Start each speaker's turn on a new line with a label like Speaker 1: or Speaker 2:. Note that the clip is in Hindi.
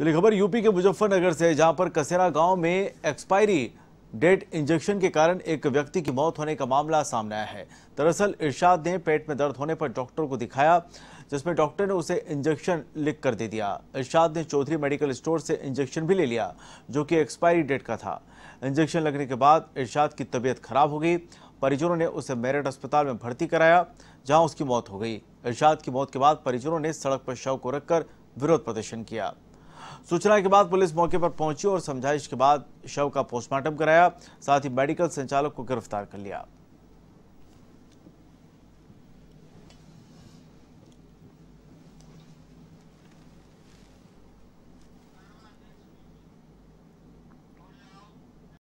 Speaker 1: चलिए खबर यूपी के मुजफ्फरनगर से जहां पर कसेरा गांव में एक्सपायरी डेट इंजेक्शन के कारण एक व्यक्ति की मौत होने का मामला सामने आया है दरअसल इरशाद ने पेट में दर्द होने पर डॉक्टर को दिखाया जिसमें डॉक्टर ने उसे इंजेक्शन लिख कर दे दिया इरशाद ने चौधरी मेडिकल स्टोर से इंजेक्शन भी ले लिया जो कि एक्सपायरी डेट का था इंजेक्शन लगने के बाद इर्शाद की तबीयत खराब हो गई परिजनों ने उसे मेरठ अस्पताल में भर्ती कराया जहाँ उसकी मौत हो गई इर्शाद की मौत के बाद परिजनों ने सड़क पर शव को रखकर विरोध प्रदर्शन किया सूचना के बाद पुलिस मौके पर पहुंची और समझाइश के बाद शव का पोस्टमार्टम कराया साथ ही मेडिकल संचालक को गिरफ्तार कर लिया